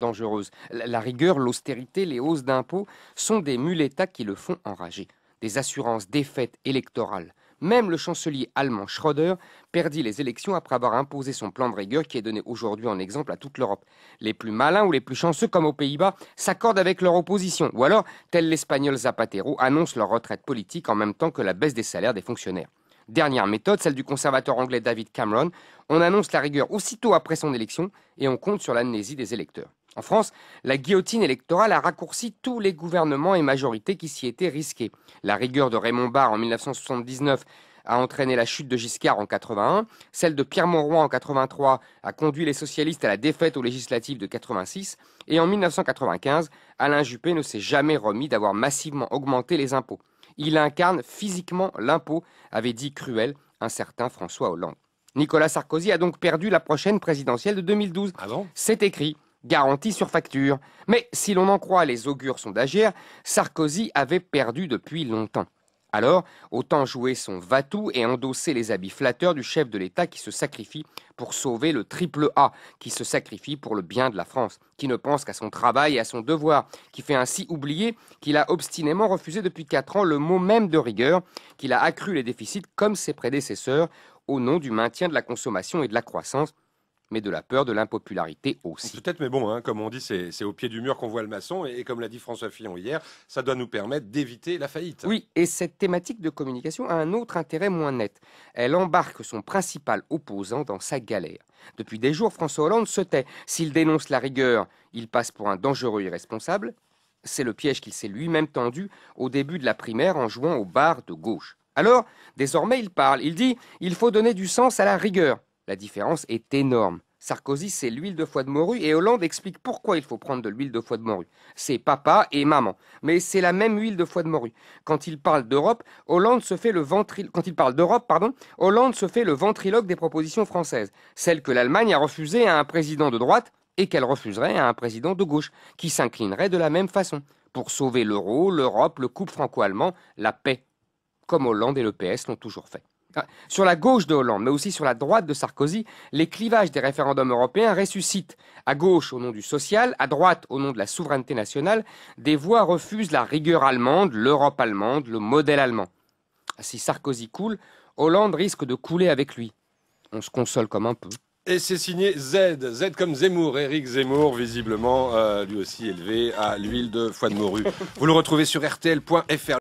Dangereuse. La rigueur, l'austérité, les hausses d'impôts sont des muletas qui le font enrager. Des assurances défaites électorales. Même le chancelier allemand Schröder perdit les élections après avoir imposé son plan de rigueur qui est donné aujourd'hui en exemple à toute l'Europe. Les plus malins ou les plus chanceux, comme aux Pays-Bas, s'accordent avec leur opposition. Ou alors, tel l'Espagnol Zapatero, annonce leur retraite politique en même temps que la baisse des salaires des fonctionnaires. Dernière méthode, celle du conservateur anglais David Cameron. On annonce la rigueur aussitôt après son élection et on compte sur l'amnésie des électeurs. En France, la guillotine électorale a raccourci tous les gouvernements et majorités qui s'y étaient risqués. La rigueur de Raymond Barre en 1979 a entraîné la chute de Giscard en 81, celle de Pierre Mauroy en 83 a conduit les socialistes à la défaite aux législatives de 86, et en 1995, Alain Juppé ne s'est jamais remis d'avoir massivement augmenté les impôts. Il incarne physiquement l'impôt, avait dit Cruel un certain François Hollande. Nicolas Sarkozy a donc perdu la prochaine présidentielle de 2012. Ah C'est écrit garantie sur facture. Mais si l'on en croit les augures sondagières, Sarkozy avait perdu depuis longtemps. Alors, autant jouer son Vatou et endosser les habits flatteurs du chef de l'État qui se sacrifie pour sauver le triple A, qui se sacrifie pour le bien de la France, qui ne pense qu'à son travail et à son devoir, qui fait ainsi oublier qu'il a obstinément refusé depuis 4 ans le mot même de rigueur, qu'il a accru les déficits comme ses prédécesseurs au nom du maintien de la consommation et de la croissance, mais de la peur de l'impopularité aussi. Peut-être, mais bon, hein, comme on dit, c'est au pied du mur qu'on voit le maçon, et, comme l'a dit François Fillon hier, ça doit nous permettre d'éviter la faillite. Oui, et cette thématique de communication a un autre intérêt moins net. Elle embarque son principal opposant dans sa galère. Depuis des jours, François Hollande se tait. S'il dénonce la rigueur, il passe pour un dangereux irresponsable. C'est le piège qu'il s'est lui-même tendu au début de la primaire en jouant au bar de gauche. Alors, désormais, il parle. Il dit il faut donner du sens à la rigueur. La différence est énorme. Sarkozy, c'est l'huile de foie de morue et Hollande explique pourquoi il faut prendre de l'huile de foie de morue. C'est papa et maman, mais c'est la même huile de foie de morue. Quand il parle d'Europe, Hollande se fait le quand il parle d'Europe, pardon, Hollande se fait le ventriloque des propositions françaises, celles que l'Allemagne a refusées à un président de droite et qu'elle refuserait à un président de gauche qui s'inclinerait de la même façon pour sauver l'euro, l'Europe, le couple franco-allemand, la paix, comme Hollande et le PS l'ont toujours fait. Hein, sur la gauche de Hollande, mais aussi sur la droite de Sarkozy, les clivages des référendums européens ressuscitent. À gauche, au nom du social, à droite, au nom de la souveraineté nationale, des voix refusent la rigueur allemande, l'Europe allemande, le modèle allemand. Si Sarkozy coule, Hollande risque de couler avec lui. On se console comme un peu. Et c'est signé Z, Z comme Zemmour, Eric Zemmour, visiblement euh, lui aussi élevé à l'huile de foie de morue. Vous le retrouvez sur rtl.fr.